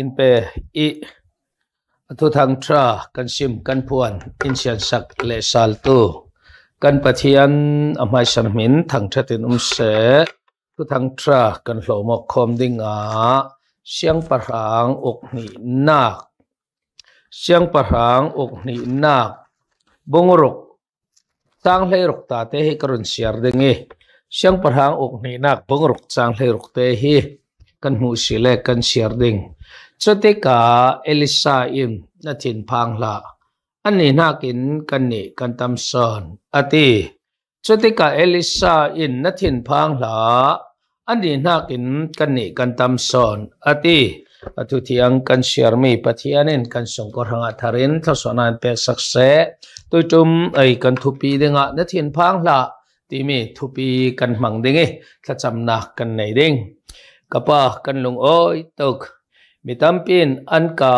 in pe i thu thang tra kan sim kan puan in sian sak le sal tu kan pathian amai san min thang tha tin um se thu thang tra kan hlo mo khom ding a siang parang ok ni nak siang parang ok ni nak bongorok sang hle rok ta te he karun siar dengi siang parang ok ni nak bongorok sang hle rok te hi กันหูสิเลกันเสียดิ่งสุดที่กาเอลิซาอิมนัดินพังละอันนี้นักินกันนี่กันตำสอนอันทีสุดที่กาเอลิซาอินนัดินพังละอันนี้นักินกันนี่กันตำสอนอันที่อาทุที่ยังกันเสียร์มีปัจจัยนั้นกันส่งกระหังทารินทศนันเป็นสักเสตุจุมไอกันทุปีเด้งอ่ะนัดเหนพังละที่มีทุปีกันมังดึงไอขจำนักกันไหนดึง kapa kan lung oi tuk mi tam pin an ka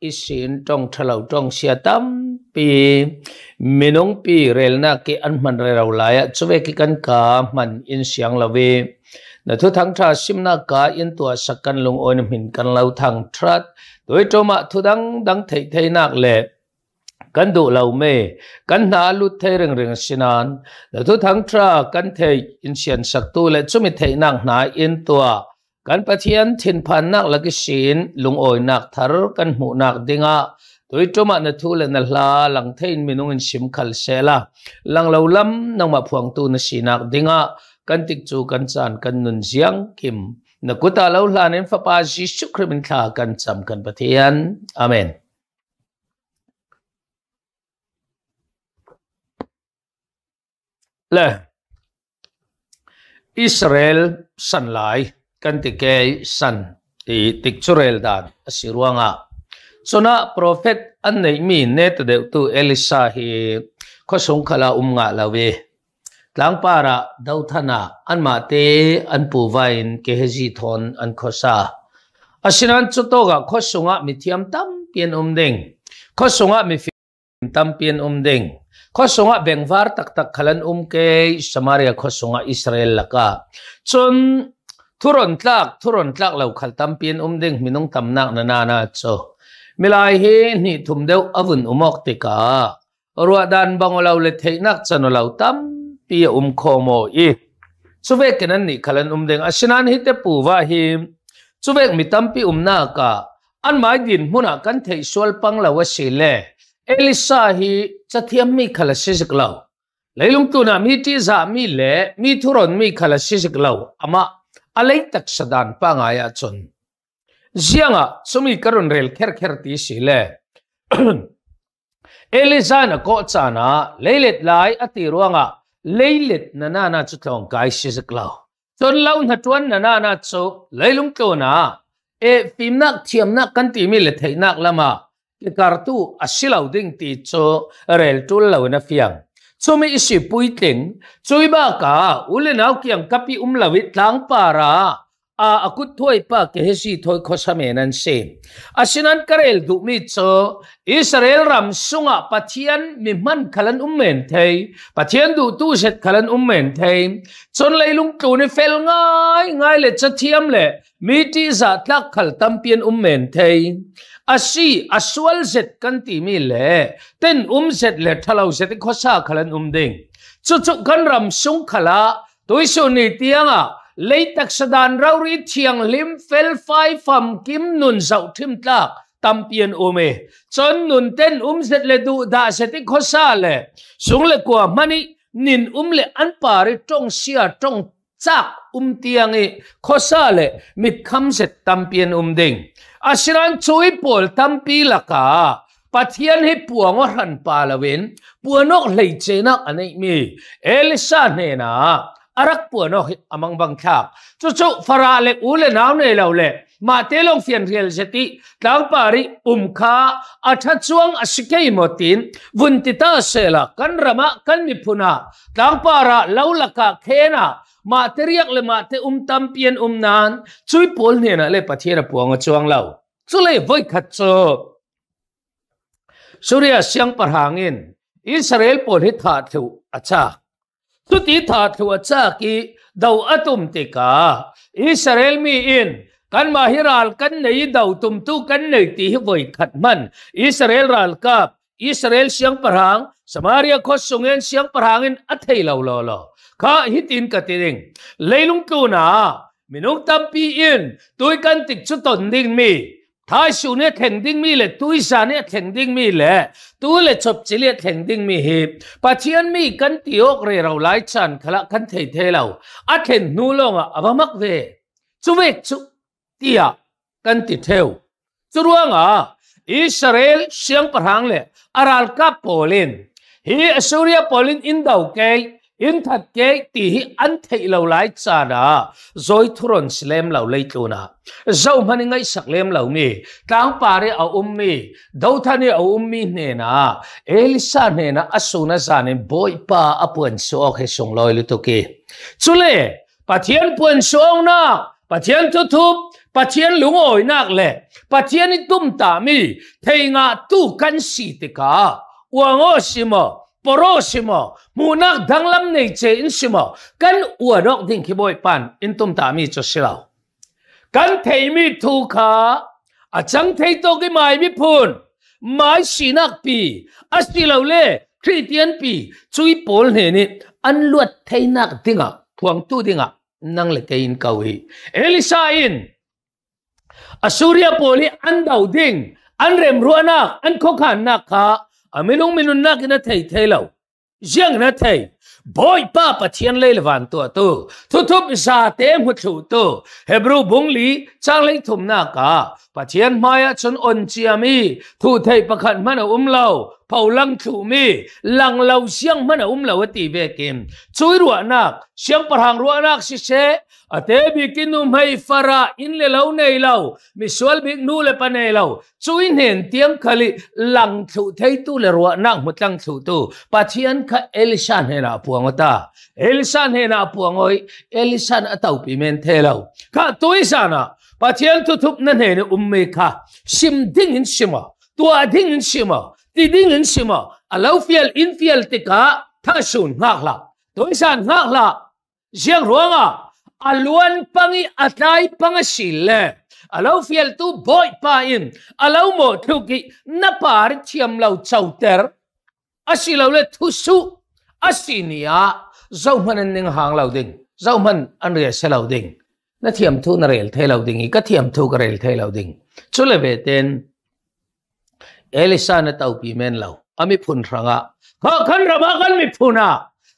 isin tong thalo tong sia tam pi minong pi rel na ki an man re rau lai a chuwe ki kan ka man in siang lawe na thu thang tha sim na ka in tua sakan lung oi na min kan lau thang thrat doi to ma thu dang dang thei thei nak le kan du lau me kan na lu thei reng reng sinan na thu thang tha kan thei in sian sak tu le chumi thei nang na in tua kan pathian thin phan nak laki sin lungoi nak thar kan hmu nak dinga tui tuma na thu le na hla lang thein minung in sim khal sela lang lo lam nang ma phuang tu na sinak dinga kan tik chu kan chan kan nun ziang kim na kuta lo hlan in fa pa ji shukrim in tha kan cham kan pathian amen le Israel sunlight kan ti ke san ti tikchurel dan asiruanga na prophet an nei mi net de tu elisa hi kho song khala um umnga lawe tlang para dauthana an ma te an puwain ke heji thon an khosa asinan chutoga kho sunga mi thiam tam pian um ding kho sunga mi tam pian um ding kho sunga bengvar tak tak khalan um ke samaria kho sunga israel laka chun ทุรนตลักทุรนตลักเราขัดตั้มเปียนอุ้มเด้งมีน้องตำหนักนานานาโจมิลายเฮนี่ทุ่มเดียวอวุนอุมอกติการัวดันบังเราเลเทนักจันเราตั้มเปียอุ้มโคโมอีสุเวกันนั่นนี่ขันอุ้มเด้งอาชนันฮิตปูว่าฮิมสุเวกมีตั้มปีอุ้มนากาอันหมายดินมุนักันเทสวลปังเราวสิเลเอลิซาฮีจะเทียมมีขลัสิสกเราเลยลุงตุนามีที่สามีเล่มีทุรนมีขลัสิสกเราอามา alay tak sadan pa nga ya chun zianga sumi karun rel kher kher ti si le elizana ko chana leilet lai ati ruanga leilet na na na chu thong kai si zaklaw chon lau na tuan na na na chu leilung ko na e phim nak thiam nak kan ti mi le thei nak lama ke kartu asilau ding ti chu rel tul lo na fiang ชูมีอิสิปุยติงช่วยบ้าก้าอุลนาวกียงกับพี่อุ้มลวิตลังปาราอาอกุดถอยปากเฮซีถอยข้อสเมนั้นเสียงอาสินันการ์เอลดุมิโซอิสราเอลรัมสุงะปัทยันมิมันขัลันอุ้มเมนเทยปัทยันดูตู้เซตขัลันอุ้มเมนเทยจนเลยลุงตูนี่เฟลง่ายง่ายเลยจะเทียมเลยมีที่จะทักขัลตั้มเปียนอุ้มเมนเทยอาศัยอาศัยเสร็จกันตีมีเล่ต้นอุ้มเสร็จเล่ทะเลาเสร็จก็สาขาันอุ้มดิ่งชุดชุดกันรำสุงขลาตัวสุนนีตียงอ่ะเลยตักสดานเราฤทธิ์ยังลิมเฟลไฟฟัมกิมนุนเสาทิมตากตัมเปียนอุ้มเอจนนุนเต้นอุ้มเสร็จเล่ดูด่าเสร็จก็สาเล่สุงเล่กว่ามันนินอุ้มเล่อันปาริจงเสียจงจักอุ้มเตียงอข้อสาเล่มิดคำเสร็จตัมเปียนอุ้มดิ่งอาชีรันช่วยปลดตั้มปีละกาปัทยันให้ปวงว่ันปาลเวนปวนกเลยเจนักอันนี้มีเอลิซาเนนาอารักปวนกอมังบังคับจู่จู่ฟาราเล็กอูเลน้ำเนราเล็มาเตลงเฟียนเรียลเจติตั้งปาริอุมคาอัฐจวงอสิเกยมตินวุนติตาเซลกันรมะกันมิพุนาตั้งปาระเลาลกะเคนามาเทียกเลยมาเทอุมตัมเพียนอุมนานช่วยพูดเนี่ยนะเลยประเทศปวงจวงเราช่วยเลยไว้ขัดจจสุริยเสียงประหางินอิสราเอลปนให้ถาดถูอาชาสุดที่ถาดถูอาชากีดาวอตุมติกาอิสราเอลมีอินกันมาฮิรัลกันในดาวตุมตุกันในที่ไว้ขัดมันอิสราเอลรัลกับอิสราเอลเสียงประหางสมารียคอสงเงินเสียงประหางอินอัตเฮลาวลอ khá ka hit in ka tiring leilung tu na minung tampi in tui kan tik chút tổn ding mi thái su ne thành ding mi lệ tui sa ne thành ding mi lệ tu lệ chụp chỉ le thành ding mi hi pathian mi kan tiok rồi rau lai chan khala kan thei the lo a then nu long a à, awamak à ve chu ve chu tia kan à, ti theo chu ruộng à Israel siang parhang le aral ka polin hi Assyria polin in dau kai in thật kế tỷ hi ăn thầy lâu lái cha đó rồi thuần xem lâu lấy tu na dẫu mà ngay sắc lem lâu mi tang pare ở um mi đâu thani ở um mi nè na elisa nè na asuna zanen boy pa apuan so khe song loi lu tu ki chule pathian puan song na pathian tu thup pathian lung oi nak le đi tum ta mi thấy ngã tu kan si te ka wa ngo simo porosimo munak danglam nei che insimo kan uadok ding khi boy pan intum ta mi cho silaw kan thei mi thu kha achang thei to ki mai mi phun mai sinak pi asilaw le christian pi chui pol ne ni an luat thei nak dinga thuang tu dinga nang le kein kawi elisa in asuria poli an dau ding an rem ruana an khokhan nak kha อามิลุงมินุนนักนัทเทเลวยังนัทเทบอยป้าปะเทียนเลยลวันตัวตัวทุทุบซาเตมหุตูตัวเฮบรูบุงลีจางเลยถุมนากาปะเทียนมายาชนอนเจียมีทุเทประคันมันอุ้มเราเผาลังถูมีลังเราเสียงมันอุ้มเราตีเวกิมช่วยรัวนักเสียงประหังรัวนักสิเช Ate bikinum mai fara in le lau nei lau mi sual bik nu le pa nei lau chuin hen tiam khali lang thu thei tu le ro nang mutlang thu tu pachian kha elisan he na puang ta elisan he na puang oi atau pi men the lau kha tuisana pa chian tu thup na ne umme kha sim ding in sima tua ding in sima ti ding in sima alau fiel in fiel tika thasun ngak la tuisan ngak la jiang ruanga aluan pangi atai panga alau fiel tu boy pa alau mo tu ki na par chiam lau chauter asilau le thu su asi nia zau man an ning hang lau ding zau man an re lau ding na thiam thu na rel the lau ding i ka thiam thu ka rel the lau ding chu le ve ten elisa na tau pi men lau ami phun ranga kha khan ra ba kan mi phuna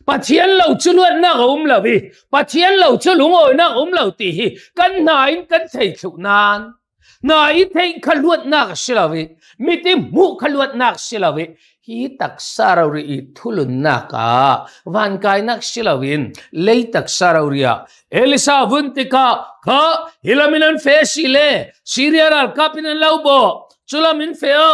bà chiến lầu chưa luôn na gồm là vì bà chiến lầu chưa lúng ngồi na gồm là tỷ hi cân nái cân thầy chủ nan nái thầy khăn luôn na xí là vì mi tìm mu khăn luôn na xí là vì hi tak sarauri i thulun na ka van kai nak silavin lei tak sarauria elisa vuntika ka hilaminan fe sile siria al kapinan laubo chulamin feo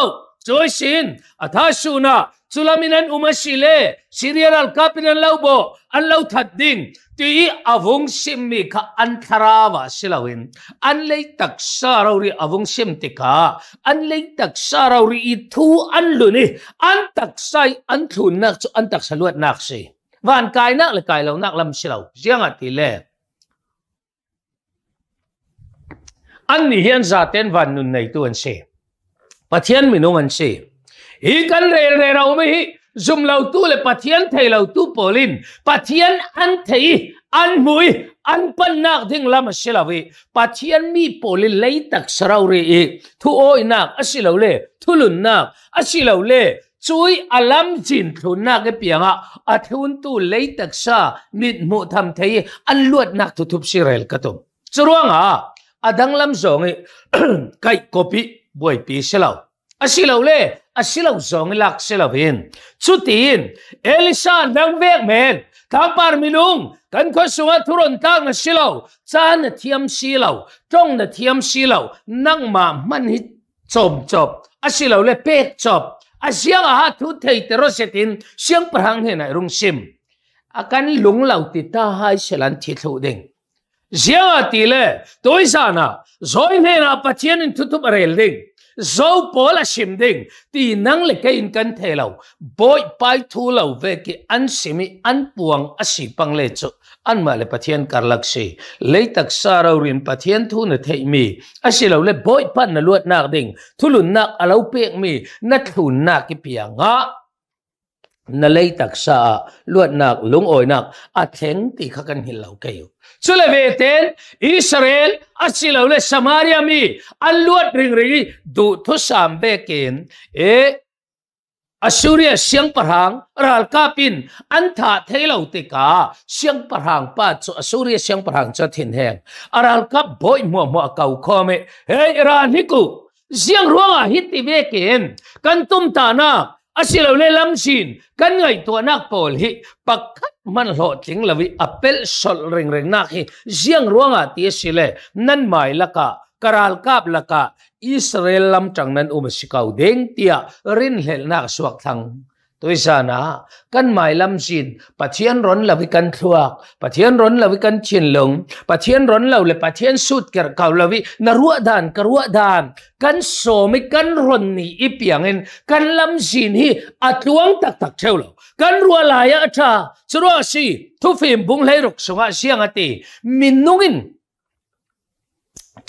joisin athasuna Sulaminan umashile, sirial kapinan laubo, an lau thadding, tui avung simmi ka antarawa silawin. An lay taksaraw ri avung simtika, an lay taksaraw ri itu an luni, an taksay an tunak so an taksaluat naksi. Van kai nak le kai lau nak lam silaw, siangat ile. An ni hian zaten van nun na ito an si. Pathian minung an si. hi kan re re ro mi hi zum lo tu le pathian thei lo tu polin pathian an thei an mui an pan nak ding lam silawi pathian mi polin lei tak sarau re e thu oi nak asilo le thulun nak asilo le chui alam jin thu na à cái piang a à a thun tu lấy tak sa mit mu tham thấy an luat nak thu thup sirel katum chuang a adang lam zong e kai copy boy pi selaw asilaw le a à, silaw zong lak silaw in chutin elisa nang vek men thapar minung kan ko sunga thuron tak na silaw chan na thiam silaw tong na thiam silaw nang ma man hi chom chop a silaw le pek chop a siang a ha thu thei te ro setin siang parang he na rung sim a à, kan lung lau ti ta hai selan thi thu ding siang a ti le toisana zoin he na pathian in thu thu rel ding zo pola sim ding ti nang le ke in kan the lo boy pai thu lo ve ki an simi an puang asi pang le chu an ma le pathian karlak si le tak saro rin pathian thu na thei mi asi lo le boy pan na luat nak ding thulun nak alo pek mi na thun nak ki pia nga นาเลตักซาลวดหนักลุงออยหนักอัเทนตีขกันหิลเหลาเกยวสุเลเวเตนอิสราเอลอัศิลาเลสมาเรียมีอัลลวดริงรงดูทุสามเบกินเออัศวริยเสียงประหังรัลกาปินอันท่าเที่ลาติกาเสียงประหังปาจุอัศวริยเสียงประหังจะทินแห่งอรัลกาบอยมัวมัวเกาคอมเอเฮรานิกุเสียงร้วงหิติเบเกนกันตุมตานา asilo ne lam chin kan ngai to nak pol hi pakhat man lo ting lawi apel sol reng reng nak hi jiang ruanga ti sile nan mai laka karal kap laka israel lam chang nan um sikau deng tia rin hel nak suak thang ตัวสานะกันหมายลำสินปะเทียนร้อนละวิกันทวกปะเทียนร้อนละวิกันเชียนลงปะเทียนร้อนเราเลยปะเทียนสุดเกิดเกาละวิ นรัวดานกรัวดานกันโสมิกันร้อนนี่อีเปียงเงินกันลำสินฮีอัดลวงตักตักเียวเรากันรัวลายอั้าสรัวสีทุฟิมบุงเลยรกสงะเสียงอติมินนุ่งิน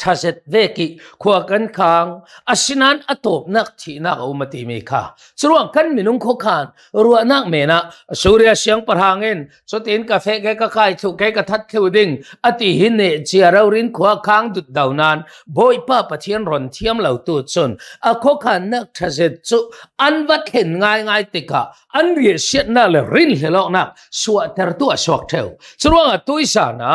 ทาเซตเวกิขวากันคางอาชินันอตบนักที่นักอุมาติมีค่ะสรวงกันมินุงโคขานรัวนักเมนะสุริยเสียงประหางเงินสตินกาแฟแกกะไก่ถูกแกกะทัดเทวดิ่งอติหินเนจียเรารินขวากางดุดดาวนานบอยป้าปะเทียนรอนเทียมเหล่าตูดชนอโคขานนักทาเซจุอันวัดเห็นง่ายง่ายติกะอันเรียเสียน่าเลยรินเหลอกนัก สวดเตอตัวสวกเทว สรวงตุยสานะ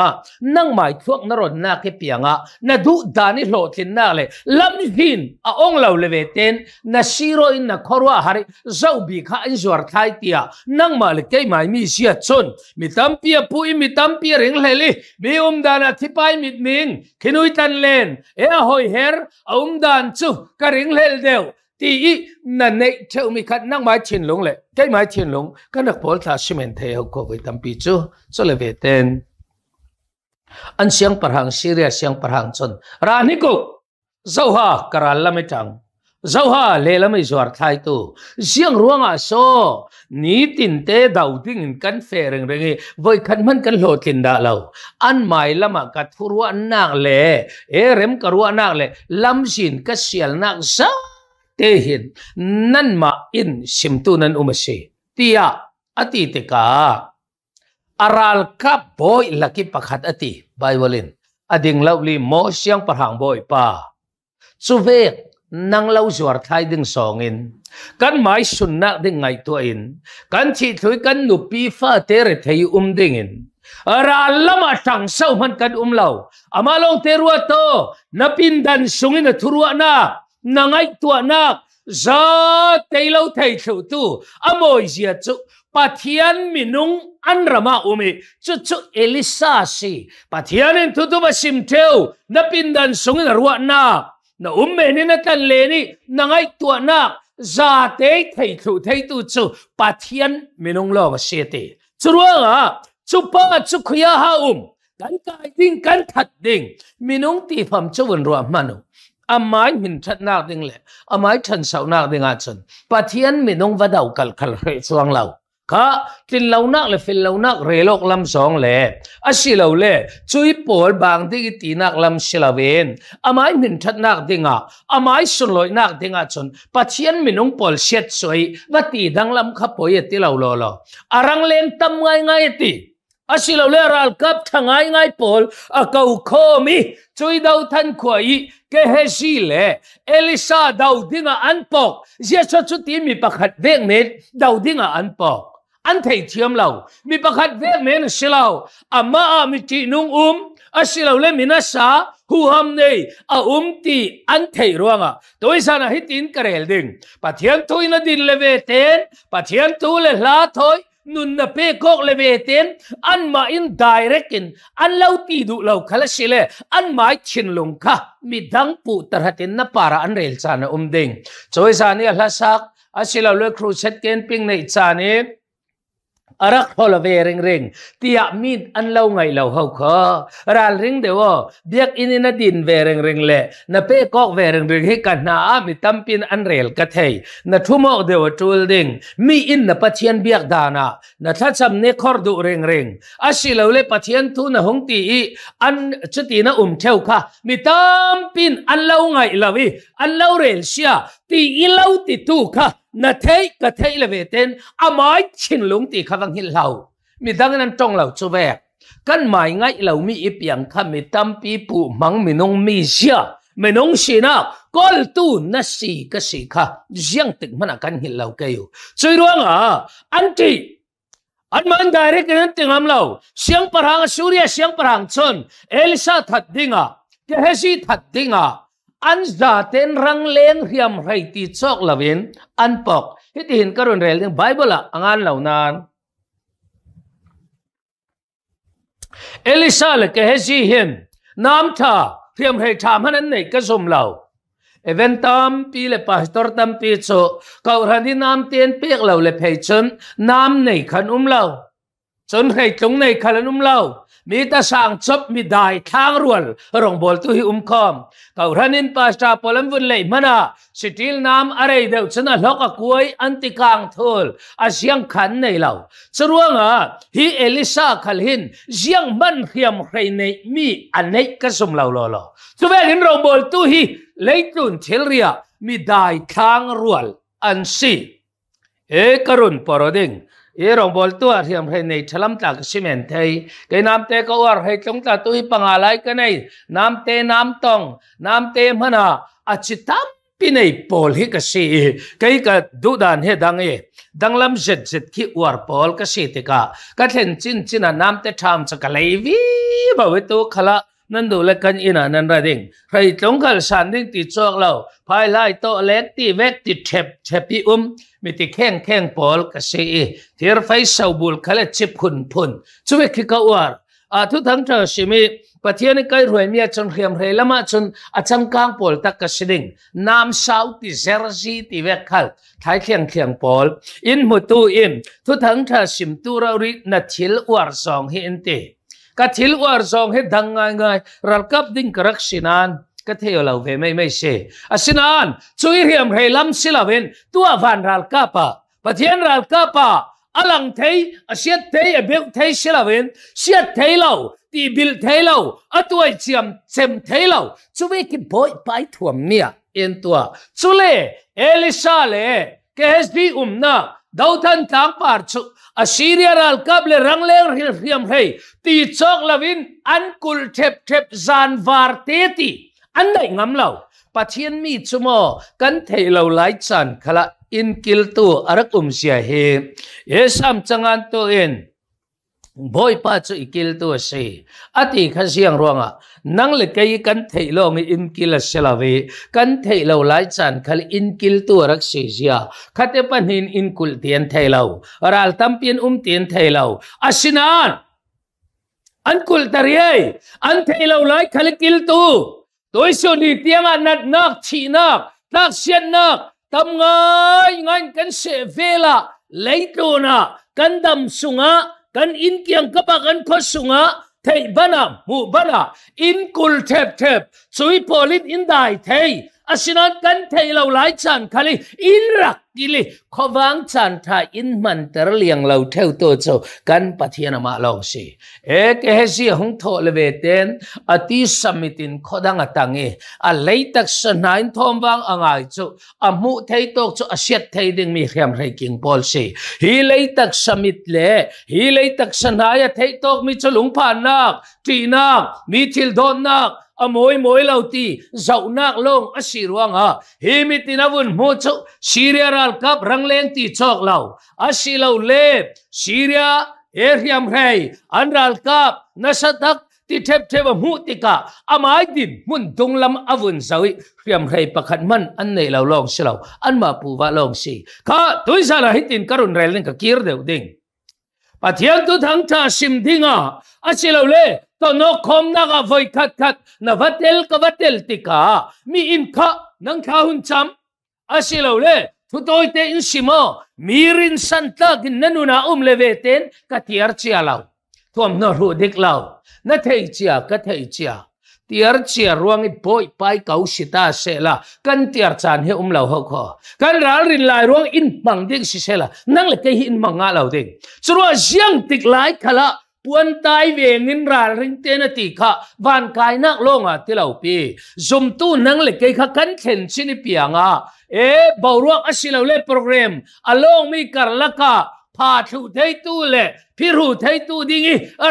นั่งหมายทวกนรนนาเกเปียงะนาดู lu dani lo tin na le lam hin a ong lo le veten na siro in na khorwa hari zau bi kha an zuar thai tia nang ma le ke mai mi sia chon mi tam pia pu i mi tam pia reng le le mi um dana thipai mit ning khinui tan len e a hoi her a um dan chu ka reng lel deu ti i na ne cheu mi khat nang mai chin lung le ke mai chin lung ka nak pol tha simen the ko ve tam pi chu so le veten an siang parhang Syria siang parhang chon rani ko zoha karal me tang zoha le lami zuar thai tu siang ruanga so ni tin te dau ding in kan fe reng voi khan man kan lo tin da lo an mai lama ka thurwa nak le e rem karwa nak le lam sin ka sial nak za te hin nan ma in sim tu simtunan umasi tia ati te ka aral ka boy laki pakhat ati Biblein ading lawli mo siang parhang boy pa chuvek nang lau zuar thai ding songin kan mai sunna ding ngai to in kan chi thui kan nu pi fa te re thei um ding à, um à, in ara à lama tang sau man kan um lau amalong te to napin dan sungin thurwa na nangai tua na za te lau thei thu tu amoi zia chu pathian minung anrama umi chu chu elisa si pathian en thutu ba sim theu na pindan sungin ruwa na na umme ni na tan le ni na ngai tua na za te thei thu thei tu chu pathian minung lo ba se te churwa ga chu pa chu khuya ha um kan kai ding kan that ding minung ti pham chu wen ruwa manu amai min that na ding le amai than sau na ding a chun pathian minung va dau kal khal re chuang lau ka tin lâu nak là fil lâu nak rồi lok lam song le a à, si lo le chui pol bang ti ti nak lam silawen amai min that nak dinga amai sun loi nak dinga chon pachian minung pol set soi va ti dang lam kha poi lâu lo lo lo arang leng ngay ngai ngai À xí lâu lo le ral thằng ngay ngay pol a kau kho mi chui dau than khoi cái he gì le elisa dau dinga an pok je chu ti mi pakhat vek met dau dinga an pok อันเทียเทียมเรามีประคัดเวียงเมนสิเราอามาอามิจีนุงอุมอาสิเราเลมินาสาหูัมเนยอาอุมตีอันเทียร่วงอ่ะตัวอิสานะฮิตินกระเรลดิ่งปะเทียนทุยนดินเลเวเตนปะเทียนทุเลลาทอยนุนนเปกอกเลเวเตนอันมาอินดิเรกินอันเลาตีดูเลาขลสิเลอันมาชินลงค่ะมีดังปูตระตินนปาระอันเรลสานะอุมดิ่งตัวอิสานี่ละสักอาสิเราเลครูเซตเกนปิงในอิสานีอรักพอลเวริงริงที่ยมีดอันเล่าไงเล่าเขาขอราเริงเดียวเบียกอินินดินเวริงริงเละนับเป็กอกเวริงริงให้กันนาอามิตัมปินอันเรลกัทยนัทุมอกเดียวจูลดิงมีอินนับปัจเจียนเบียกดานานัทัชมเนคอร์ดูเริงริงอาศิเลวเลปัจเจียนทุนหงตีอันชุดีนาอุ้มเทวค่ะมิตัมปินอันเล่าไงเล่าวิอันเล่าเรลเชียตีอีเล่าติตูค่ะ na thei ka thei la ve ten amai à chin thì ti khawang hiện lau mi đang nan trong lau chu ve kan mai ngay lau mi i piang kha mi tâm pi pu mang mi nông mi zia mi nông si na kol tu na si ka si kha jiang tik mana kan hil lau ke yu chui ruang a anti an man direct nan tingam lau siang parang surya siang parang chon elsa that dinga ke à. hesi that dinga an za ten rang leng hiam rai ti chok lovin an pok hit hin karun rel ding bible la angan lo nan elisa le ke he hin nam tha thiam rai tham han an nei ka zum lo event tam pi le pastor tam pi cho kau ran di nam ten pek lo le phei chun nam nei khan um lo จนให้จงในขารนุมเล่ามีตาสางจบมีได้ทางรวนรองบอลตุิอุมคอมเขารันินปาชาพลัมวุ่นเลยมนาสิทิลน้ำอะไรเดียวชนะลอกกวยอันติกางทูลอาเซียงขันในเ่าจรวงอ่ะฮีเอลิซาขลินเซียงมันเขียมใครในมีอันไหนกระสมเ่าลอลอสุเวลินรองบอลตุิเลยตุนเทลเรียมีได้ทางรวนอันซีเอกรุนปรดิง e rong bol tu a hiam rei nei thalam cái simen thei cái nam te ko ở hei chúng ta tu panga à lai cái này nam te nam tong nam te mana a à. à chitam pi nei pol hi cái gì cái cái du đàn he dang ấy dang lam jet jet khi ở pol cái gì te cả cái thlen chín chín a nam te tham cha cái lei vi ba we tu khala nan du le cái ina nan ra ding rei tlong kal san ding ti chok lo phai lai to lek ti vek ti thep đi um มีติแข้งแข้งปอลกสีที่รไฟสาบุลขลัดจิบคุนพุนช่วยคิดกวาดอาทุทั้งเจ้ชิมีปะเทียนก็รวยมีจนเขียมเรลมาจนอาชังกางปอลตักกสิดิ่งนามสาวติเซอร์ซีติเวคัลทายเขียงเขียงปอลอินมุตูอินทุทั้งเจ้ชิมตูเรารินัดทิลวารสองเฮนเตกัทิลวารสองเฮดังไงไงยรักับดิ่งกรักสินานก็เที่ยวเราเวไม่ไม่เช่อาสินันช่วยเรียมเฮลัมสิลาเวนตัววันรัลกาปะปะเทียนรัลกาปะอลังเทยอาเสียเทยเบลเทยสิลาเวนเสียเทยเราตีบิลเทยเราอตัวเจียมเจมเทยเราช่วยกินบอยไปถ่วมเนี่ยเอ็นตัวช่วยเอลิซาเล่เคสบีอุมนาดาวทันทางป่าชุอาซีเรียรัลกับเลรังเลงเรียมเฮตีชอกลาวินอันกุลเทปเทปจานวาร์เตตี anh ngắm lâu, lâu in ở อันไหนงําเราปะเทียนมีจุโมกันเทเราหลายจันขละอินกิลตัวอรักอุมเสียเฮเยซัมจังอันตัวเอง boy pa chu ikil tu si ati khasiang ruanga à, lâu le kai kan thailo ngi inkil selawi kan thailo lai chan khal inkil tu rak in zia tiền panin lâu, ở à thailo ral tampin um tian thailo asinan à ankul tariai an thailo lai khal kil tu tôi xưa đi tiếng anh nát nát chỉ nát nát xiên nát tâm ngay ngay cần sẽ về là lấy đồ na cần đầm sung á cần in kiêng các bạn cần có sung á thầy bana mu bana in kul thep thep suy polit in đại thầy asinan kan thailo lai chan khali irak gili khowang chan tha in man ter liang lo theu to cho kan pathian ma long si ek he si hung tho le ve ten ati samitin khodang atangi a leitak sanain thom wang angai chu a mu thei tok chu a siat thei ding mi khiam rei king pol si hi leitak samit le hi leitak sanaya thei tok mi chu lung phan nak ti nak mi thil don nak amoi moi lo ti zau nak long a si ruanga hi mi tin vun mo chu syria ral kap rang leng ti chok lo a si lo le syria eriam hai an ral kap na tak ti thep thep mu ti ka amai din mun dung lam avun zawi riam rei pakhat man an nei lo long si lo an ma pu wa long si ka tui sa la hitin karun rel ning ka kir deu ding pathian tu thang ta sim dinga a si lo le to no khom na ga voi khat khat na vatel ka vatel tika mi in kha nang kha hun cham asilo le thu tôi te in simo mirin santa gin nanu na um le ve ten ka tiar chia lau thuam no ru dik lau na thei chia ka thei chia tiar chia ruang boi pai kau sita se la kan tiar chan he um lau ho kho kan ral rin lai ruang in mang dik si se la nang le ke hin manga lau ding churwa jiang tik lai khala ปวนตายเวงินราริงเตนติคะบานกายนักลงอ่ะที่เราปีจมตู้นังเล็กค่ะกันเข็นชินิเปียงอ่ะเอ๊ะบาวรัวอชิลาเล่โปรแกรมอลงมีการละกะพาถูไทยตู้เล่พิรูไทยตู้ดิ่ง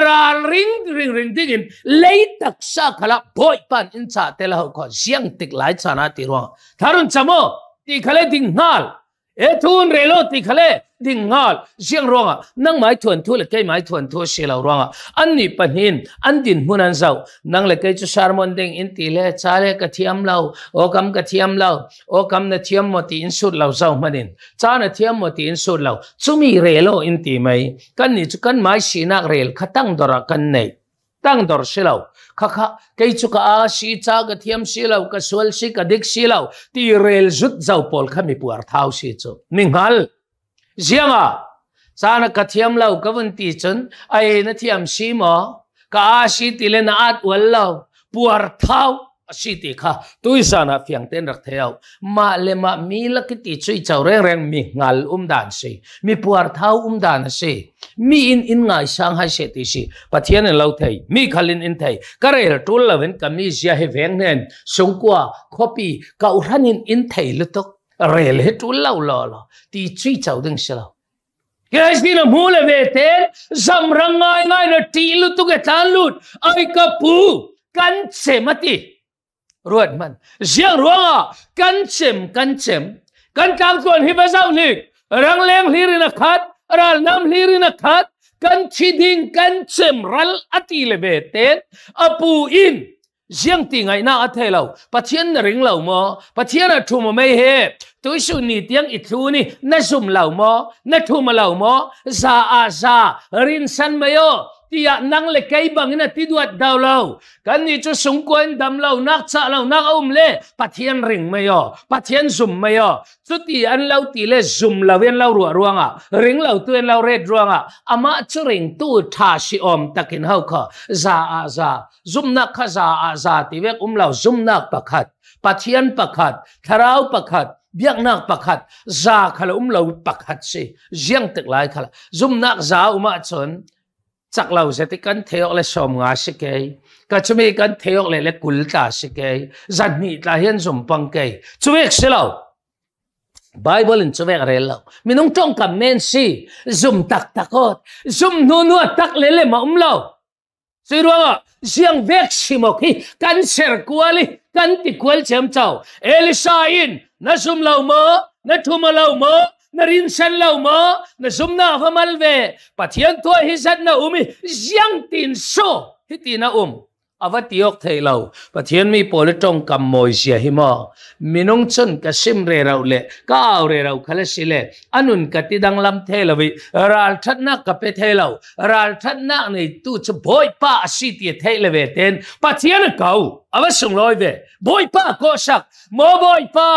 ราริงริงริงดิ่งเลยตักษาขลับ่อยปันอินชาเตลาก็เสียงติดไลาชานาติรวงทารุนจำโอที่ขลัล่ดิ่งนัลเอทุนเรโลติคาเลดิ่งงอลเชียงรองอ่ะนั่งไม้ถวนทุเลกไม้ถวนทุเชียวรองอ่ะอันนี้ปัญหินอันดินมุนันเจ้านั่งเลกจุสารมนเดงอินตีเล่ชาเลกเทียมเ่าโอกำกเทียมเ่าโอกำนเทียมมติอินสุดเ่าเจ้ามันินจานเทียมมติอินสุดเ่าจุมีเรโลอินตีไหม กันนี่จุกันไม้ชีนักเรลขัดตั้งดรักันไหน silau kakak kei cuka a si tsagat silau silaw, kaswal si kadik silau ti rel zut zau pol kami puar thaw si tso. Minghal, siya nga, sana katiyam law ti chun, na natiyam si mo, kaasi tila na at lau puar thaw, asi ti kha tuisa na fiang ten rak theo ma le ma mi la ki ti chui chau reng reng mi ngal um dan si mi puar thau um dan si mi in in ngai sang hai se ti si pathian en lo thei mi khalin in thei karel tul la ven kami sia he veng nen sung kwa khopi ka u hanin in thei lu tok rel he tul lo lo lo ti chui chau ding se lo Guys, ni na mula ngay ngay nó na tilu tu ke talut, ai kapu, kan semati. รวดมันเสียงร้องอ่ะกันเจมกันเจมกันกลางส่วนฮิบะเจ้านี่รังเลงลีรินักขัดรัลน้ำลีรินักขัดกันชิดิงกันเจมรัลอติเลเบเตนอปูอินเสียงติงไงน่าอัตเทลาปจเจียนริงเหล่ามอปจเจียนทุ่มไม่เฮตัวสุนีเตียงอิทูนี่นั่งซุ่มเหล่ามอนั่งทุ่มเหล่ามอซาอาซา รินสันไมโย tia nang le kai bang na ti duat daw lo kan ni chu sung koen dam lo nak cha lo nak um le pathian ring mai yo pathian zum mai yo chu ti an lo ti le zum lo ven lo ru ruanga ring lo tu en lo red ruanga ama chu ring tu tha si om takin hau kha za a za zum nak kha za a za ti vek um lo zum nak pakhat pathian pakhat tharau pakhat biếc nạc bạc hạt, già khá dạ là um lâu bạc hạt xì, riêng tự lái khá là, dùng nạc giá dạ, um chắc lâu sẽ thì cần theo là sớm ngã sẽ cái cả chúng mình cần theo là là cùn ta sẽ cái dân nhị ta hiện dùng băng cái chúng mình sẽ lâu Bible in chúng mình rồi lâu mình không trông cảm nên si dùng tắc tắc hết dùng nô nô tắc lệ lệ mà um lâu suy đúng không riêng việc gì mà khi cần sẽ quan đi cần thì quan chém cháu Elisa in nó dùng lâu mơ nó thu mà lâu mơ na rin san lo mo na zum na va mal ve pathian thua hi zat na umi jiang tin so hi ti na um avatiok thei lo pathian mi pol tong kam moi sia hi mo minung chun ka sim re rau le ka aw re rau khale si le anun ka ti dang lam the lo vi ral that na ka pe the lo ral that na nei tu cho boi pa si về the le ve ten pathian kau xung loi về boi pa ko sak mo boi pa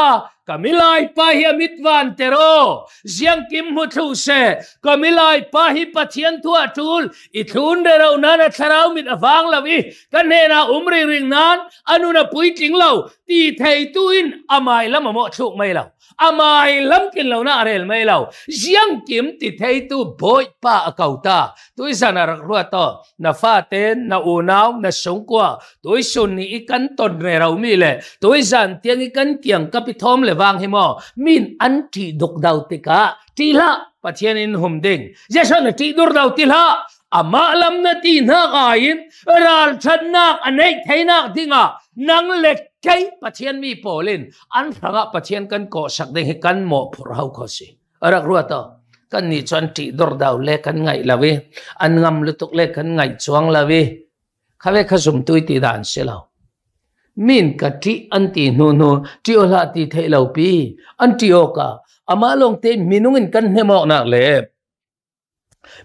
kamilai pahi mitwan tero jiang kim mu thu se kamilai pahi pathian thua tul i thun de ro na na tharau mit awang lawi kan he na umri ring nan anuna pui ting lo ti thei tuin amai lama mo thuk mai lo amai lam kin lo na đây mai lâu, jiang kim ti thei tu boi pa akauta tui sana rak rua to na fa ten na unaw na song kwa tui sun ni ikan ton ne rau mi le tui zan tiếng ikan tiang kapithom le wang himo min ăn thi dok dau tika là, tila pathian in hum giờ jesha na ti dur dau tila amalam na ti na kain ral chan na anay thay na di nga nang lekkay patien mi polin an ranga patien kan ko sakde he kan mo puraw ko si arak ruata kan ni chan ti dor daw le kan ngai lawi an ngam lutuk le kan ngai chuang lawi khave khasum tui ti dan se law min ka ti an ti nu nu ti ola ti thei lo pi an ti oka ama long te minungin kan hemo na le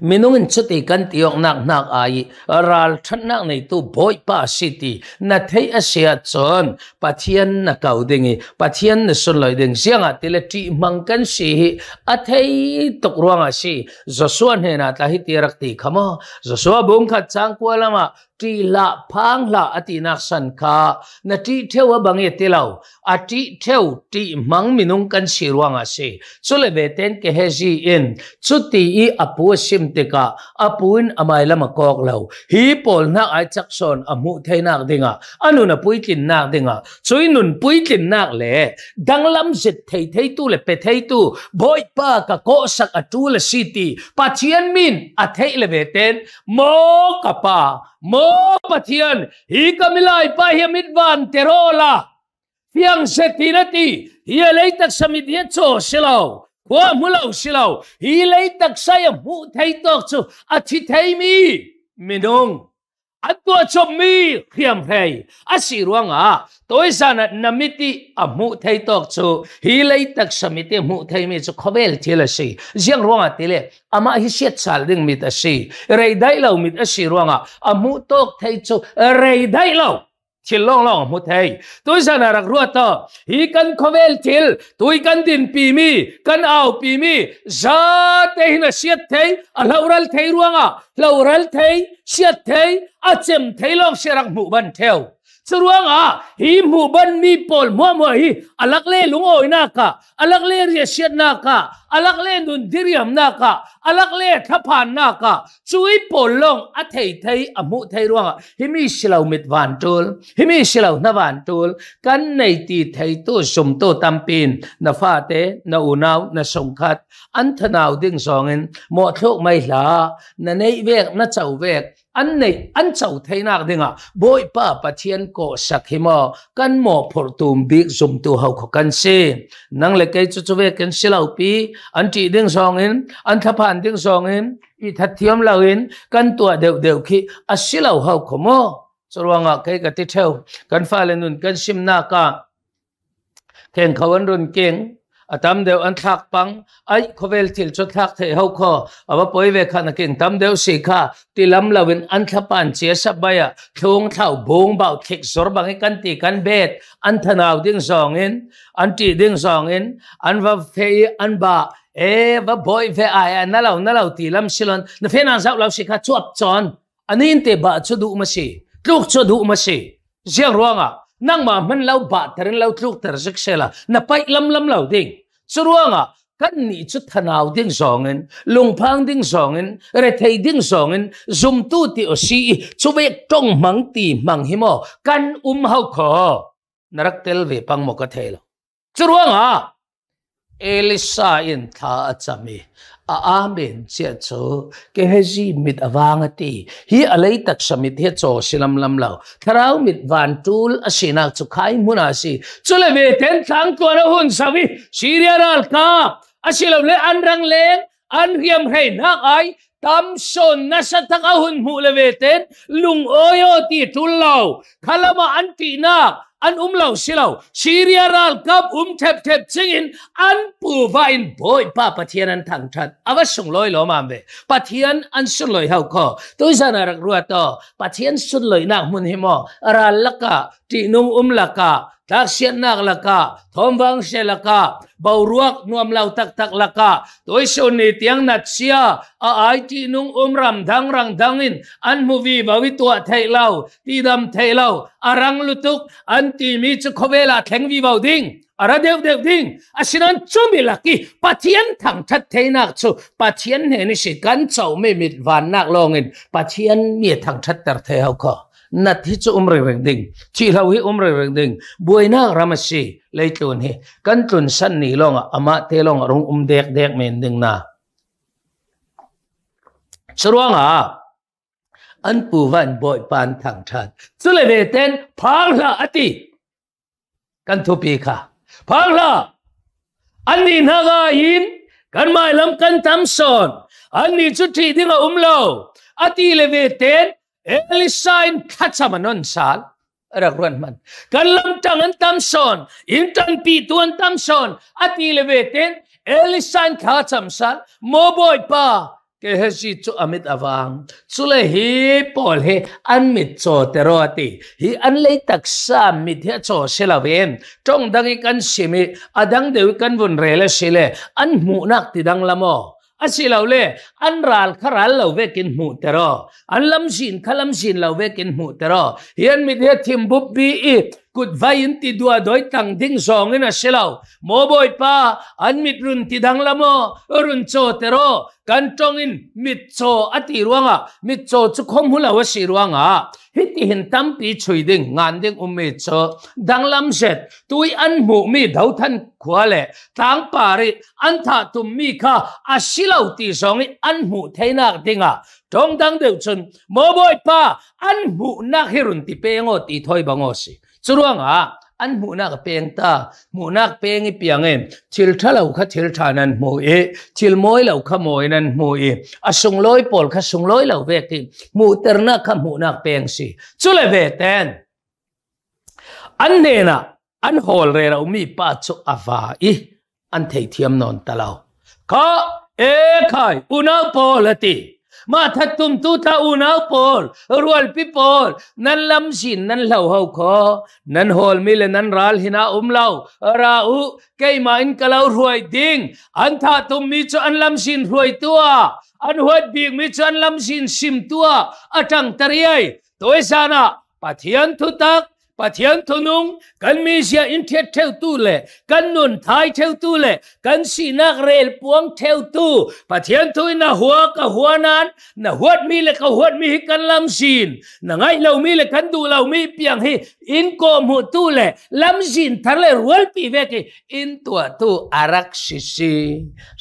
minungin chuti kan tiok nak nak ai ral that nak nai tu boi pa city na thei asia chon pathian na kau dingi pathian na sun loi ding sianga tile ti mang kan si hi a thei tok ruanga si joshua hena ta hi ti rakti khama bung khat chang kualama ti la phang la atina san kha na ti theo bang e te lo a ti theo ti mang minung kan siruanga se chule ve ten ke he ji in chu ti i apu sim te ka apuin amai lama kok lo hi pol na ai chak son amu theina dinga anu na puitin na dinga chui nun puitin na le danglam zet thei thei tu le pe thei tu boy pa ka ko sak atul city pa chien min a thei le ve ten mo ka pa mo pathian hi kamilai pa hi midwan terola fiang setinati hi leitak samit hi silau kwa mulau silau hi leitak saya mu thai tok chu achi thai mi minong อันตัวชมมีเขียมเฮยอาศิรวงอ่ะตัวสานะนมิติอามุทยตอกชูฮีเลยตักสมิติมุทยมีชูขเวลทีละสิเสียงรวงอ่ะทีเลอามาฮิเชีซาลดิ่งมิดอาศิเรย์ได้เรามิดอาศิรวงอ่ะอามุตอกทยชูเรย์ได้เรา chỉ long long mu thei tôi sa na rak ruột to hi kan khovel til tôi kan din pi mi kan ao pi mi za thế hina siat thei a à, laural thei ruanga à? laural thei siat thei a à, chem thei long serak mu ban theo สรวงอ่ะฮิมูบันมีปอลมัวมัวฮิอลักเล่ลุงโอ้ยนักะอลักเล่เรียเชียนนักะอลักเล่นุนดิริมนักะอลักเล่ทัพานนักะช่วยปอลลงอัฐิไทยอมุไทยรวงอ่ะฮิมีสลาวมิดวันทูลฮิมีสลาวนวันทูลกันในตีไทยตัวสมโตตัมปินนฟ้าเตนอุนาวนาสง n ัดอันทน h a n a u งสองเงิน i ม mo thok mai นเ na n ว i v าเ na chau anh này anh chậu thấy nào đi ngà bôi ba pa thiên cổ sắc hi mò căn mò phổ tùm biết dùng tu hậu của căn si năng lực cái chú chú về căn si lâu pi anh chị đứng song in anh thập hàn đứng song in y thật thiêm lâu in căn tua đều đều khi a si lâu hậu của mò cho lo ngà cái cái tiếp theo căn pha lên luôn căn sim na ca khen khâu anh run kiêng tam deu an thak băng ai khovel til cho thế the khó, ở aba poi ve khan kin tam deu si kha tilam lawin an thapan che sabaya thung thau bong bau khik zor bang kan căn kan bet an thanau ding zong in an ti ding zong in an va fe an ba e va boy ve ai e, na lau na lau ti lam silon na fe na zau lau si kha chuap chon anin te ba chu du ma si tluk chu du ma si jiang ruanga nang ma man lau ba tarin lau tluk tar jik sela na phải lâm lâm lau ding ชุรวงอ่ะกันนี่ชุดทนาวดิ้งสองเงินลุงพังดิ้งสองเงินเรทัยดิ้งสองเงิน zoom ตู้ติอสีชุเบกจ้องมังตีมังหิมอกันอุ้มเฮาขอนรกเตลเวปังมกเทลชุรวงอ่ะเอลิซาอินทาอัจฉมี a amen chia cho ke he ji mit awang ti, hi alei tak samit he cho silam lam lo tharau mit van tul asina chu khai muna si le ve ten thang ko na hun sawi serial al ka asilam le an anrang leng an riam hei na ai Tamson nasa takahun mu leveten lung oyo ti tulaw kalama anti na an um lo silo Syria ral kap um tep tep singin an pu va in boy pa pathian an thang that awa sung loi lo mam ve pathian an sun loi hau kho tu san rak ruwa to pathian sun loi nak mun hi mo ral laka ti nung um laka tak sian nak laka thom wang se laka ruộng nuam lau tak tak laka tôi so ni tiếng nát xia a ai ti nung um umram dang rang dangin an muvi bawi tua thei lau ti dam thei lau arang lutuk an ti mi chu khowela theng vi bau ding ara dev dev ding asinan chumi laki pathian thang that theinak chu pathian he ni si kan chau me mit van nak longin pathian mi thang that tar the ho kho นัดที่จะอุ้มเรื่องดิ่งที่เราให้อุ้มเรื่องดิ่งบวยนักรามาสีเลยตุนให้กันตุนสันนี่ลองอามาเทลองรุงอุ้มเด็กเด็กเมนดิ่งนะสรวงอ่ะอันปูวันบอยปานทางชาติสุเลเวเตนพังละอติกันทุปีค่ะพังละอันนี้นากายินกันไม่ลำกันทำสอนอันนี้ชุดที่ที่เราอุ้มเราอติเลเวเตน Elisain katamanon sal ragruan man. Kalam tangan tamson, intan pituan tamson, at ilibeten, Elisain katam sal, moboy pa, ke hesi cho amit awang chule hi pol he an mit cho teroti hi an lei tak mit he cho selaven tong dangi kan simi adang deu kan vun rele sile an mu nak ti dang lamo asi lo le an ral kharal lo ve kin mu tero an lam sin khalam sin lo ve kin mu tero hian mi the thim bup bi i kut vain ti dua doi tang ding zong in a selo mo boy pa an mit run ti dang lamo e run cho tero kan tong in mit cho ati ruanga mit cho chu khom hula wa si ruanga hiti ti tam pi chui ding ngan ding umi um me cho dang lam set tui an mu mi dau than khua le tang pari an ta tum mi kha a silo ti zong an mu theina dinga trong đang deu chun mo boy pa an mu na hirun ti pe ngo ti thoi bango si chu ruanga à anh muốn ka peng ta muốn na peng cái piang em chil tha lâu kha chil tha nan mo e chil moi lâu kha moi nan mo e a sung loi pol kha sung loi lo ve ki mu ter na kha mu na peng si chu le ve ten anh ne na an hol re ra mi pa chu ava i an thei thiam non ta lo ka e khai una polati mathadum tu tha unau pol rual pi pol nan lam sin nan lau ho kho nan hol mi le nan ral hina um lo ra u kei ma in kalau ruai ding an tha tum mi cho an lam sin ruai tua an huat biang mi cho an lam sin sim tua atang tariai toisana pathian thu tak ปะเทียนทนุงกันมีเสียอินเทเทวตู้เลยกันนุนไทยเทวตู้เลยกันสีนักเรลปวงเทวตู้ปะเทียนทุยนะหัวกับหัวนั้นนะหัวมีเลยกับหัวมีกันลำซีนนะไงเรามีเลยกันดูเรามีเพียงให้อินโกมหัวตู้เลยลำซีนทั้งเลยรัวปีเวกอินตัวตู้อารักษิสี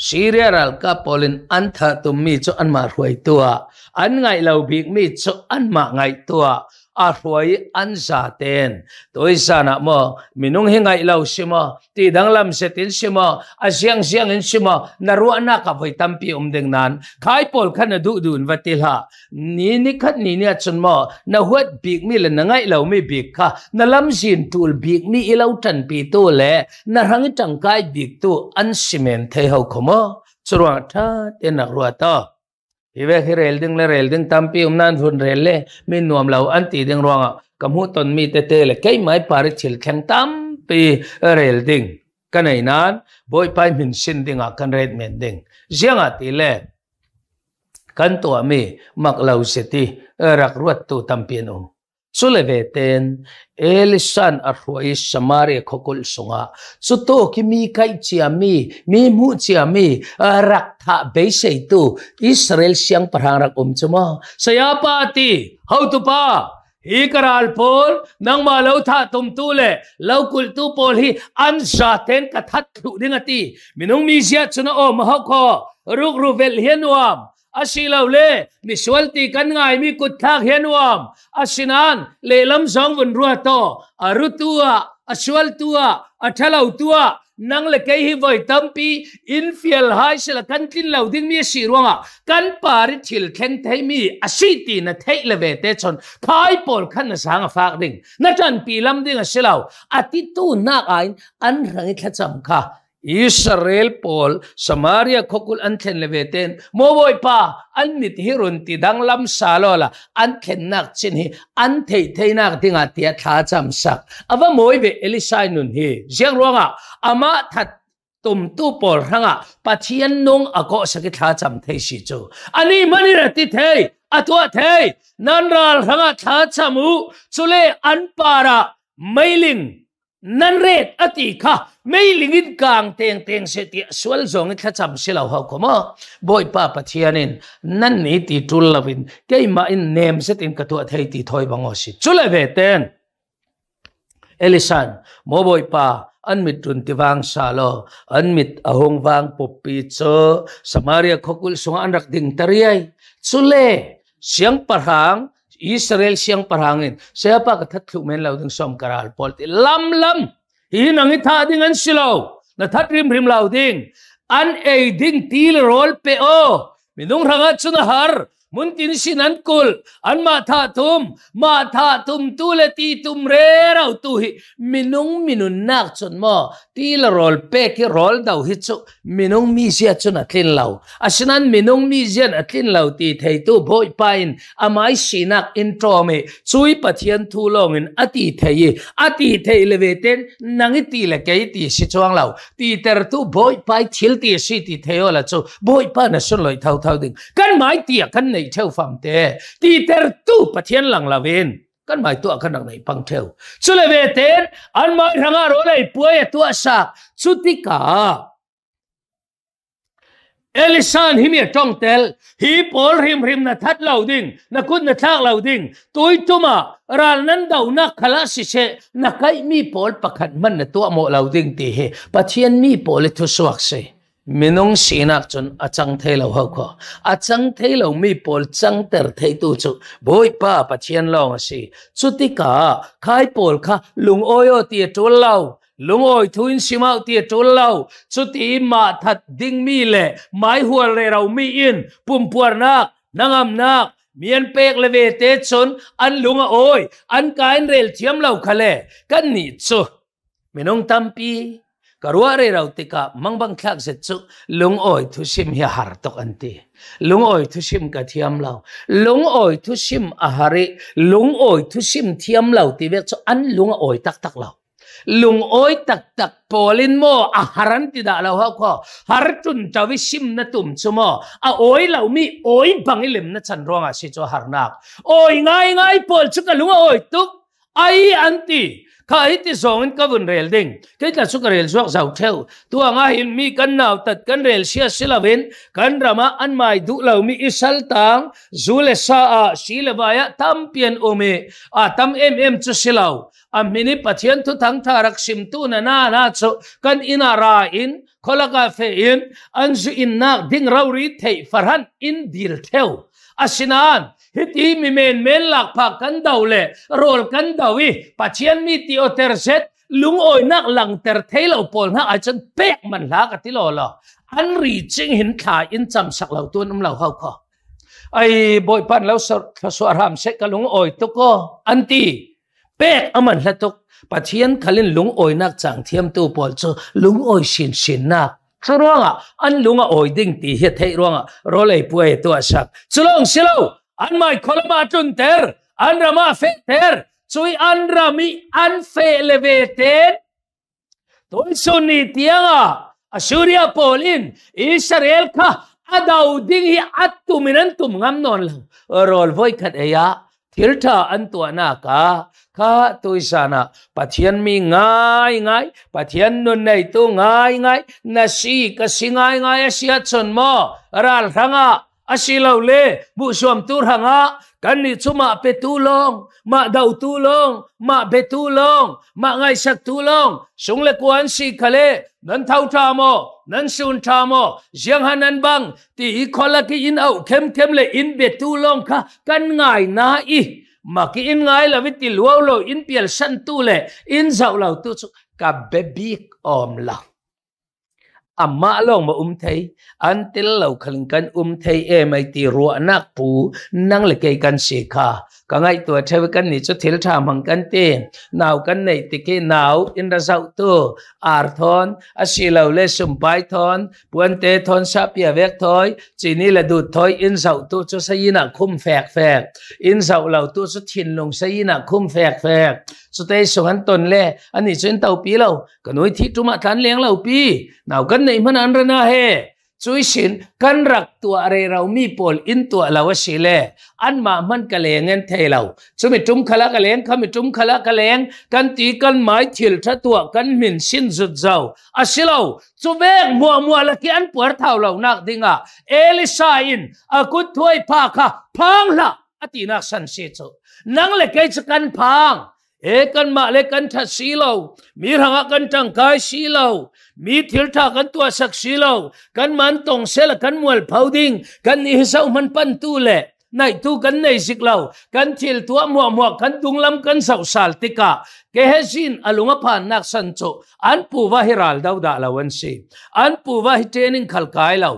สีเรียรัลกับพอลินอันทตุมีจอันมาหวยตัวอันไงเราบิกมีจอันมาไงตัวอาหวยอันซาเตนตัวอิสานะมอมินุงหิงไงเลราสิมอตีดังลำเสตินสิมออาเสียงเสียงอินสิมอนรัวนักกับไฟตั้มปีอมเดงนั้นขายปอลขันดูดูนวัติลานี่นี่ขันนี่เนี่ยชนมอนาหัวบีกมีเลยนังไงเลราไม่บีกค่ะนาลำสินตูลบีกมีเลราจันปีตัวแหละนารังจังกายบีกตัวอันสิเมนเทหาขโมจรวงท่าเตนักรัวต่ออีเวกที่เรลดึงละเรลดึงตั้มปีอุมนานทุนเรลเล่มีนวมเหล่าอันตีดึงรองอ่ะกำหูตนมีเตเตเลยไก่ไม้ปาริชิลแข็งตั้มปีเรลดึงกันไหนนั้นบอยไปมินชินดึงอ่ะกันเรดเมนดึงเสียงอ่ะตีเล่กันตัวมีมักเหล่าเสตีรักรวดตัวตั้มปีนอุ sule ve ten elisan arhuai samari khokul sunga su to ki mi kai chia mi mi mu chia mi rak tha be sei tu israel siang parang rak um chuma sayapa ti how to pa ikaral pol nang ma lo tha tum tu le lo kul tu pol hi an sa ten ka that thu ding ati minung mi sia chuna om ho kho ruk ru vel asilo le mi swalti kan ngai mi kuthak henwam asinan lam song vun rua to arutua tua, aswaltua tua, nang le kai hi voi tampi in fiel hai se la kan lau ding mi si ruanga kan par thil theng thei mi asiti na thei le ve te chon phai por khan na sang phak ding na chan pi lam ding a selau ati tu na ai an rangi thacham kha Israel Paul, Samaria kokul anken leveten, moboy pa, anmit hirun tidang lam salola, anken nak chinhi, antei tei nak dinga tia tha cham sak. Ava moy be Elisai nun hi, ziang ruanga, ama that tum tu pol ranga, pachian nung ako sakit tha cham tei si chu. Ani mani rati tei, atwa tei, nanral ranga tha chamu, chule anpara, mailing, nan ret ati kha mei lingin kang teng teng se ti sual zong kha cham se lo ha khoma boy pa pathianin nan ni ti tul lovin ke ma in nem se tin ka tu athei ti thoi bango si chule ve ten elisan mo boy pa an mit tun ti wang sa lo an mit ahong wang popi cho samaria khokul sunga an rak ding tariai chule siang parhang Israel siyang 이스라엘 시향 파랑인 세아파가 타트맨 som karal 카랄 Lam lam. 이낭이 타딩한 실로 na tatrim rim lauding an aiding til rol pe o minung rangat sunahar muntin sinan kul an ma tha tum ma tha tum tu le ti tum re rau tu hi minung minun nak chon mo ti la rol pe ki rol dau hi chu minung mi sia chun atlin lau asinan minung mi jian atlin lau ti thei tu boi pain amai sinak in tro me chui pathian thu long in ati thei ati thei le veten nangi ti le ke ti si chuang lau ti ter tu boi pai thil ti si ti thei ola chu boi pa na sun loi thau thau ding kan mai ti kan ไดเช่าฟังเตตีเตอร์ตู้ปะเทียนหลังลาเวนกันหมายตัวขนาดไหนปังเทวสุเลเวเตนอันหมายทางอารมณ์เลยป่วยตัวสักสุติกาเอลิสันหิมีจองเตลฮีปอลริมริมนัทัดเหล่าดิ่งนักุดนัทักเหล่าดิ่งตัวตุมารานันดาวนักขลาสิเชนักไกมีปอลประคันมันตัวโมเหล่าดิ่งตีเฮปะเทียนมีปอลทุสวักเซมินงสีนักจนอาจังเทลาวก็อาจังเทลามีพอลจังเตอร์เทตุจุบอยป้าปัจเจียนลองสิสุดที่ก้าขายพอลข่ะลุงโอโยตีจุลลาวลุงโอยทุนสิมาตีจุลลาวสุี่มาทัดดิ้งมีเล่ไม้หัวเรารามีอิน ปุ่มปวนนักนางามนักมีอันเปกเลเวเตชนอันลุงโอยอันการเรลเทียมเราคะเล่กันนี่จุมินงตัมปีกรัาเรราติกะมังบังคลักเสจุลงอ้อยทุชิมยาหารตกันตีลงอ้อยทุชิมกะเทียมเราลงอ้อยทุชิมอาหารลงอ้อยทุชิมเทียมเราตีเวชอันลงอ้อยตักตักเราลงอ้อยตักตักปอลินโมอาหารติดาเราฮะก็หาร์ตุนจาวิชิมนัตุมชุมอ้อยเรามีอ้อยบางอิลิมนัชันร้องอาศิจวฮาร์นักอ้อยง่ายง่ายปอลชุกะลงอ้อยตุกไออันตี kha hi ti zong in kavun rel ding ke ta chu rel zuak zau theu tu anga hin mi kan naw tat kan rel sia silaven kan rama an mai du lo mi isal tang zule sa à, a silawaya tampian ome a à, tam em em chu silaw am mini pathian tu thang sim tu na na na chu ina ra in kholaka fe in anzu in nak ding rauri thei farhan in dil theu asinan ฮิตีมีเมนเมนหลักพักกันเดาเลยรอกันเดาวิปัจเจียนมีติโอเทอร์เซตลุงโอยนักหลังเตอร์เทลอปอลนักอาจารย์เป๊กมันลากที่โลลออันรีจิงเห็นขาอินจำสักเหล่าตัวนุ่มเหล่าเขาพอไอ้บอยปันแล้วสรสวรรค์เสกลุงโอยตุกออันตีเป๊กอมันละตุกปัจเจียนขลินลุงโอยนักจังเทียมตัวปอลจลุงโอยชินชินนักสร้างอ่ะอันลุงโอยดิ่งตีเฮ็ดให้ร้องอ่ะรอเลยป่วยตัวสักสร้างสิเล่า Anma tun ter, an rama fe ter, sui an mi anfe leveten. Toi suni tianga, Assyria polin, Israel ka adau dingi atu tum ngam non lang. Rol voi kat eya, Thirtha antua na ka ka tôi pathian mi ngai ngai pathian nun nei tu ngai ngai na si ka si ngai ngai sia chon mo ral thanga asilo le bu suam tur hanga kan ni chuma pe tulong ma dau tulong ma be tulong ma ngai sak tulong sung le kuan si khale nan thau tha mo nan sun tha mo jiang han an bang ti i khola ki in au khem khem le in be tulong kha kan ngai na i mà cái in ngai là với tiền lúa lo in tiền san tu lệ in dạo lầu tu cả bé biết om lòng amma long ma um thei until lo khaling kan um thei e mai ti ruwa nak pu nang le ke kan se kha ka ngai tuổi thew kan ni chu thiếu tha mang kan te nào kan này thì ki nào in ra zau tu ar thon a si lo le sum pai thon puan te thon sa pia vek thoi chỉ ni là du thoi in zau tu chu sa ina khum phek phek in zau lo tu chu thin lung sa ina khum phek phek chu te su han ton anh ấy cho in tau pi lâu, cái noi thi tu ma than leng lâu pi nào kan này mà an ra na he จุยชินกันรักตัวอะไรเรามีปอลอินตัวเราชิเลอันมามันกะเลงเงินเทเราชมิจุมคละกะเลงขมิจุมคละกะเลงกันตีกันหมายถิ่นทัตัวกันมินชินจุดเจ้าอาศิลาชุเบงมัวมัวละกี้อันปวดเท้าเรานักดิ่งะเอลิซายินอากุดถวยพาค่ะพังละ อตีนักสันเซจุนังเล็กไอ้จักันพัง ekan ma le kan tha silo mi ranga kan tang kai silo mi thil tha kan tua sak silo kan man tong sel kan mual phauding kan ni hisau man pan tu le nai tu kan nei sik lo kan thil tua mua mua kan dung lam kan sau sal tika ke he jin alunga phan nak san cho an pu wa ral dau da lo an si an pu wa hi training khal kai lo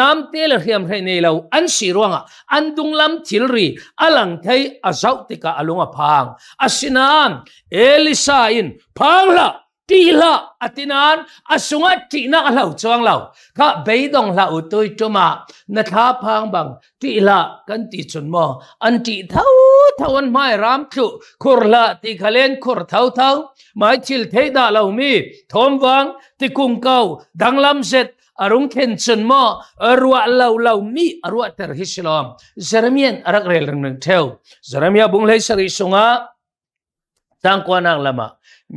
nam tel hiam he nei lo an si ruanga an à. dung lam thil ri alang thei azau tika alunga phang asinan elisa in phang la ตีละอาทิตย์นั้นอสุงะตีน่าเหล่าจวงเหล่าข้าเบดองเหล่าตัวจมานัทาพังบังตีละกันตีชุนมออันตีเท่าเท่าวันไม่รำคุคุรละตีขเลนคุรเท่าเท่าไม่ชิลเทิดาเหล่ามีทอมวังตีกุงเก้าดังลำเส็จอรุณเข็นชนมออรัวเหล่าเหล่ามีอรัวเตอร์ฮิสลามเซรเมียนรักเรื่องหนึ่งเทวเซรเมียบุงเลยสริสุงะจังกว่านักละมา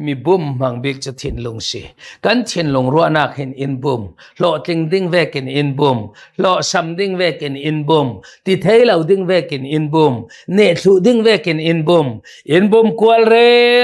มีบุ้มมังบิกจะทิ้นลงสิกันทิ้นลงรัวนักเห็นอินบุ้มโลติงดิ้งเวกินอินบุ้มโลซัมดิ้งเวกินอินบุ้มติเทเราดิ้งเวกินอินบุ้มเนสุดิ้งเวกินอินบุ้มอินบุ้มกวลเร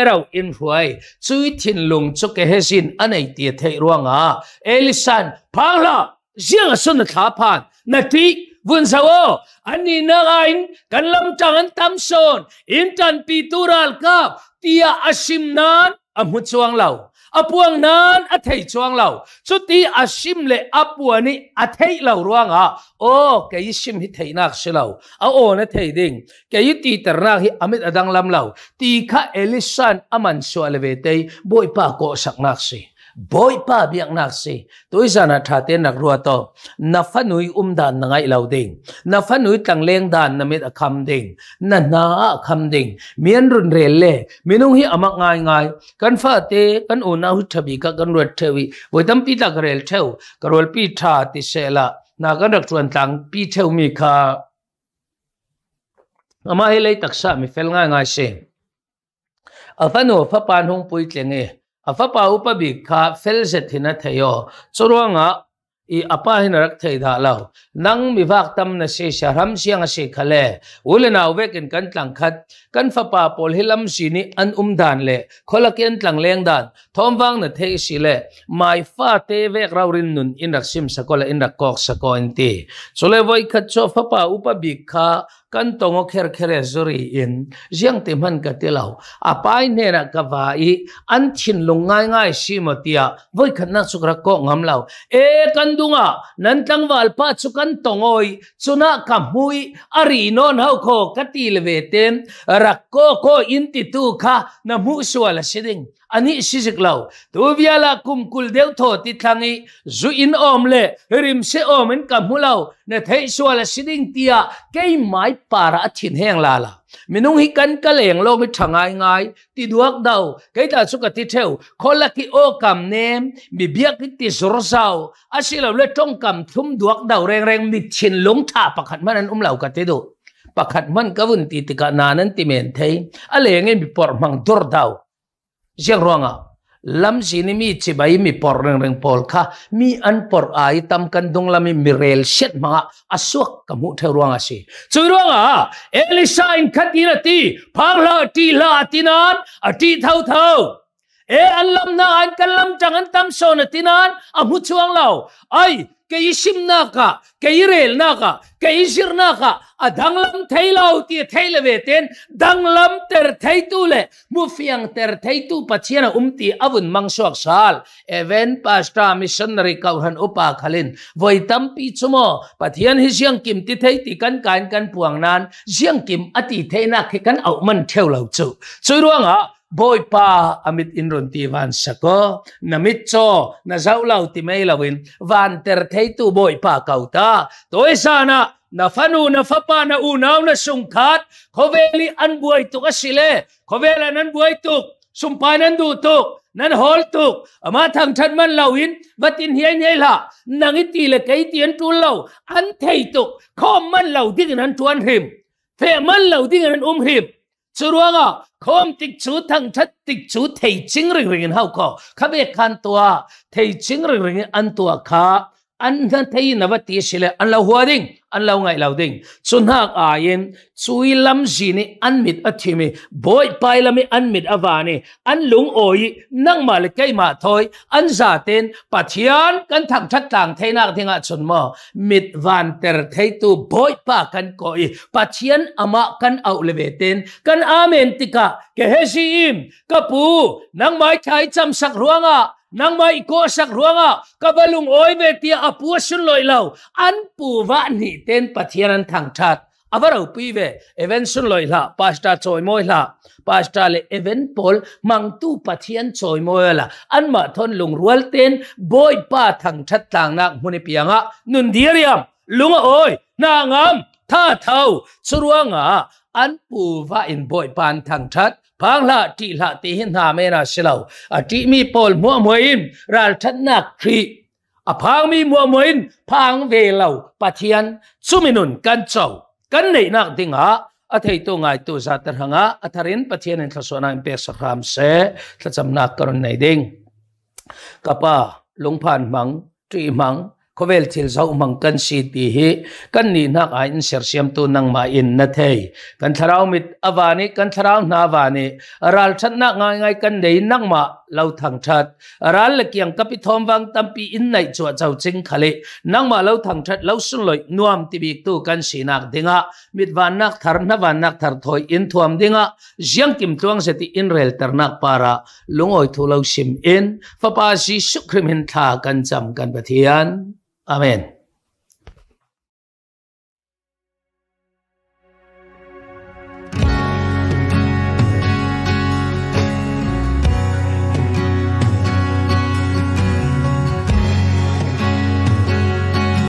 เราอินหวยช่วยทิ้นลงชกเฮซินอันไหนตีเทรัวงอ่ะเอลิสันพังละเสียงสุนทาพานนาที Vun sao ani nagain kanlam changan tamson intan pitural kap tia asim nan amut chuang lau apuang nan athei chuang lau chu ti asim le apuani athei lau ruanga o ke isim hi thei nak silau a o na thei ding ke yi ti terna hi amit adang lam lau ti kha elisan aman so alve te boi pa ko sak nak si boy pa biak nak si tui sana tha te nak rua to na fa nui um dan na ngai lau ding na fa nui tang leng dan na met akham ding na na akham ding mien run re le minung hi amak ngai ngai kan fa te kan una hu thabi ka kan ruat thewi voi tam pi ta karel theu karol pi tha ti sela na kan rak chuan tang pi theu mi kha ama hi lei taksa mi fel ngai ngai se afano fa pan hung pui tlenge afapa upabik kha fel se thina theyo chorwanga i apa hinarak thei da lo nang mivak tam na se sharam siang se khale ulena uvek kan tlang khat kan fapa pol hilam sini an umdan le kholakian tlang leng dan thomwang na thei si le mai fa te vek rawrin nun in rak sim sakola in rak kok sakoin ti chole voi khat cho fapa upabik kha kan tongo kher khere zuri in jiang tim han ka te lo a pai ne na ka va i an thin lung ngai ngai si mo tia voi khan na chukra ko ngam lo e kan dunga nan tang wal pa chu kan tongoi chuna ka hui ari à, non ho ko ka ti le ve ten rak ko ko in ti tu kha na mu suala siding ani sisik lo tu viala kum kul deu tho ti thangi zu in om le rim se om in ka mu lo na thei suala siding tia ke mai ปาระทินแห่งลาลามินุงฮิกันกะเลงโลกมิถงงไงไงติดวกดาวกตาสุกติเทวคนละกีโอกคำเนมมีเบียกิติสรสาวอาศิลาเลต้องคำทุมดวกดาวแรงแรงมิชินลงท่าประคันมันอุ้มเหล่ากติดูประคันมันกวนติติกานานันติเมนเทยอะไรเงี้ยมีปอร์มังดูด์ดาวเจรยงรวงา lam sini mi chibai mi por reng reng pol kha mi an por ai tam kan dong lami mi rel shet ma aswak kamu the ruang asi chu ruang a elisa in khatina ti phangla ti la tinan ati thau thau e an lam na an kan lam chang tam so na tinan a mu chuang lau ai cái Ishim na ka cái rel na ka cái jir na ka a dang lam thei lau ti e thei le ve ten dang lam ter thei tu le mu fiang ter thei tu pachiana umti avun mang sok sal even pastor missionary kau han upa khalin voi tam pi chumo pathian hi siang kim ti thei ti kan kan kan puang nan siang kim ati thei na khi kan au man theu lau chu chui ruanga boy pa amit inron ti van sako namit cho na zau ti mai lawin van ter thei tu boy pa kauta toi sana na fanu na fapa na unaw na sungkat koveli an buhay tu kasile kovela nan buhay tu sumpay nan dutok nan hol tuk ama thang chan man lawin batin hian yai la nangi ti le kai tien tu lau an thei tuk khom man lau ding nan tuan him phe man lau ding nan um him จรวงอ่คมติกชูทังชัดติกชูเทจิงเรื่องเรื่องเฮาก็ขับเอกคันตัวเทจิงเรื่องเรื่องอันตัวขา anh an thấy thei na va ti sile anh lau hoa đình anh lau ngay lau đình xuân hạ ai yen suy lam gì ni anh mit a thi mi boy pai lami an mit a wa ni an lung oi nang ma le kai ma thoi an za ten pathian kan thak that tang thei na thinga xuân ma mit van ter thei tu boy pa kan coi i pathian ama kan au le ve ten kan amen tika ke he si im kapu nang mai thai cham sak ruanga นังไม่กีกสักรัวงากับลุงโอยเวทีอปัวชุนลอยเล่าอันปูวานีเต้นปัทียนันทางชาติอาว่าเราปีเวเอเวนชุนลอยละ ปาสตาชอยมอยละ ปาสตาเลเอเวนพอลมังตู้ปัทยยนชอยมอยละอันมาทนลุงรัวเต้นบอยป้าทางชัดต่างนักมุนิพียงะนุนเดียร์ยมลุงโอยนางามท่าเท้าสรัวงออันปูวาอินบอยปานทางชัดพังละตีละตีหินหาเมนาสิลาวอตีมีปอลมัวมวยนรัชนนักครีอะพังมีมัวมวยนพังเวลาวปัจทัยนสุมินุนกันเจ้ากันไหนนักดิงหาอัธยตัวง่ายตัวซาตระหงาอะทารินปัจทัยนในทัศนาอินเปสครามเสทัศนักกรณในเด้งกับป้าลงผ่านมังตรีมัง khovel thil zau mang cân si ti hi kan ni nak a in ser siam tu nang ma in na thei kan tharau mit awani kan tharau na wani aral that na ngai ngai kan nei nang ma lau thang that aral le kiang kapi thom wang tampi in này chu chau ching khale nang ma lâu thang that lâu sun lội nuam ti bi tu cân si nak dinga mit wan nak thar na wan nak thar thôi in thuam dinga jiang kim tuang sẽ ti in rel tar nak para lungoi thu lâu sim in fa pa ji sukrim hin tha chậm cân kan pathian Amén.